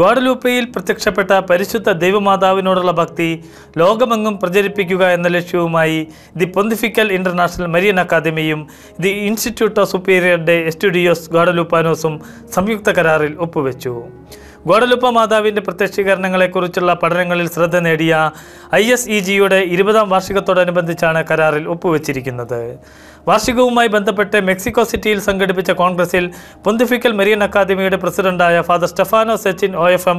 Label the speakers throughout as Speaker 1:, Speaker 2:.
Speaker 1: ഗോഡലൂപ്പയിൽ പ്രത്യക്ഷപ്പെട്ട പരിശുദ്ധ ദൈവമാതാവിനോടുള്ള ഭക്തി ലോകമെങ്ങും പ്രചരിപ്പിക്കുക എന്ന ലക്ഷ്യവുമായി ദി പൊന്തിഫിക്കൽ ഇൻ്റർനാഷണൽ മരിയൻ അക്കാദമിയും the institute of superior de Estudios ഗോഡലൂപ്പാനോസും സംയുക്ത കരാറിൽ ഒപ്പുവെച്ചു ഗോഡലുപ്പ മാതാവിൻ്റെ പ്രത്യക്ഷീകരണങ്ങളെക്കുറിച്ചുള്ള പഠനങ്ങളിൽ ശ്രദ്ധ നേടിയ ഐ എസ് ഇ ജിയുടെ ഇരുപതാം വാർഷികത്തോടനുബന്ധിച്ചാണ് കരാറിൽ ഒപ്പുവെച്ചിരിക്കുന്നത് വാർഷികവുമായി ബന്ധപ്പെട്ട് മെക്സിക്കോ സിറ്റിയിൽ സംഘടിപ്പിച്ച കോൺഗ്രസിൽ പൊന്തിഫിക്കൽ മെറിയൻ അക്കാദമിയുടെ പ്രസിഡന്റായ father Stefano Cecchin O F M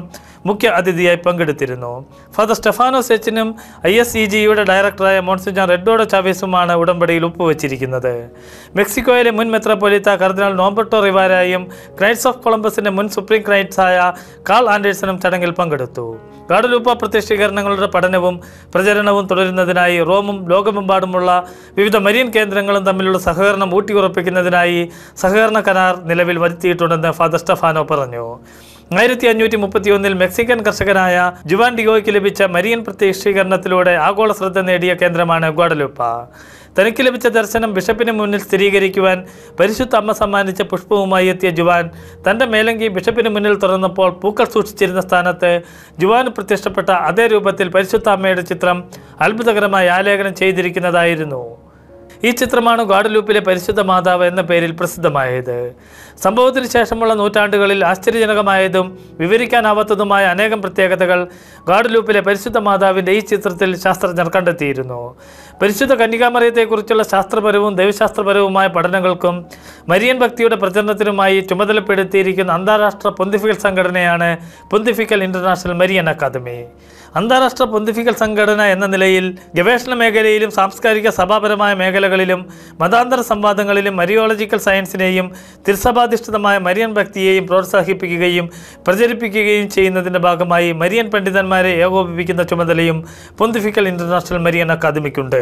Speaker 1: മുഖ്യ അതിഥിയായി പങ്കെടുത്തിരുന്നു ഫാദർ സ്റ്റെഫാനോ സെച്ചിനും ഐ എസ് ഇ ജിയുടെ ഡയറക്ടറായ മോൺസിഞ്ഞാർ റെഡ്ഡോഡോ ചാവേസുമാണ് ഉടമ്പടിയിൽ ഒപ്പുവച്ചിരിക്കുന്നത് മെക്സിക്കോയിലെ മുൻ മെത്രാപ്പൊലിത്ത കർദിനാൾ നോംബർട്ടോ റിവാരായും ക്രൈറ്റ്സ് ഓഫ് കൊളംബസിന്റെ മുൻ സുപ്രീം ക്രൈറ്റ്സായ കാൾ ആൻഡേഴ്സണും ചടങ്ങിൽ പങ്കെടുത്തു ഗാഡലൂപ്പ പ്രത്യക്ഷീകരണങ്ങളുടെ പഠനവും പ്രചരണവും തുടരുന്നതിനായി റോമും ലോകമെമ്പാടുമുള്ള വിവിധ മരിയൻ കേന്ദ്രങ്ങളും തമ്മിൽ തമ്മിലുള്ള സഹകരണം ഊട്ടിയുറപ്പിക്കുന്നതിനായി സഹകരണ കരാർ നിലവിൽ വരുത്തിയിട്ടുണ്ടെന്ന് ഫാദർ സ്റ്റഫാനോ പറഞ്ഞു ആയിരത്തി അഞ്ഞൂറ്റി ഒന്നിൽ മെക്സിക്കൻ കർഷകനായ ജുവാൻ ഡിഗോയ്ക്ക് ലഭിച്ച മരിയൻ പ്രത്യക്ഷീകരണത്തിലൂടെ ആഗോള ശ്രദ്ധ നേടിയ കേന്ദ്രമാണ് ഗോഡലുപ്പ തനിക്ക് ലഭിച്ച ദർശനം ബിഷപ്പിന് മുന്നിൽ സ്ഥിരീകരിക്കുവാൻ പരിശുദ്ധ അമ്മ സമ്മാനിച്ച പുഷ്പവുമായി എത്തിയ ജുവാൻ തൻ്റെ മേലങ്കി ബിഷപ്പിന് മുന്നിൽ തുറന്നപ്പോൾ പൂക്കൾ സൂക്ഷിച്ചിരുന്ന സ്ഥാനത്ത് ജുവാന് പ്രത്യക്ഷപ്പെട്ട അതേ രൂപത്തിൽ പരിശുദ്ധ അമ്മയുടെ ചിത്രം അത്ഭുതകരമായി ആലേഖനം ചെയ്തിരിക്കുന്നതായിരുന്നു ഈ ചിത്രമാണ് ഗാഡലൂപ്പിലെ പരിശുദ്ധ മാതാവ് എന്ന പേരിൽ പ്രസിദ്ധമായത് സംഭവത്തിന് ശേഷമുള്ള നൂറ്റാണ്ടുകളിൽ ആശ്ചര്യജനകമായതും വിവരിക്കാനാവാത്തതുമായ അനേകം പ്രത്യേകതകൾ ഗാഡലൂപ്പിലെ പരിശുദ്ധ മാതാവിൻ്റെ ഈ ചിത്രത്തിൽ ശാസ്ത്രജ്ഞർ കണ്ടെത്തിയിരുന്നു പരിശുദ്ധ കന്യകാമറിയത്തെക്കുറിച്ചുള്ള ശാസ്ത്രപരവും ദൈവശാസ്ത്രപരവുമായ പഠനങ്ങൾക്കും മരിയൻ ഭക്തിയുടെ പ്രചരണത്തിനുമായി ചുമതലപ്പെടുത്തിയിരിക്കുന്ന അന്താരാഷ്ട്ര പൊന്തിഫിക്കൽ സംഘടനയാണ് പൊന്തിഫിക്കൽ ഇൻ്റർനാഷണൽ മരിയൻ അക്കാദമി അന്താരാഷ്ട്ര പൊന്തിഫിക്കൽ സംഘടന എന്ന നിലയിൽ ഗവേഷണ മേഖലയിലും സാംസ്കാരിക സഭാപരമായ മേഖലകളിലും മതാന്തര സംവാദങ്ങളിലും മരിയോളജിക്കൽ സയൻസിനെയും തിരുസഭാധിഷ്ഠിതമായ മരിയൻ ഭക്തിയെയും പ്രോത്സാഹിപ്പിക്കുകയും പ്രചരിപ്പിക്കുകയും ചെയ്യുന്നതിൻ്റെ ഭാഗമായി മരിയൻ പണ്ഡിതന്മാരെ ഏകോപിപ്പിക്കുന്ന ചുമതലയും പൊന്തിഫിക്കൽ ഇൻ്റർനാഷണൽ മരിയൻ അക്കാദമിക്കുണ്ട്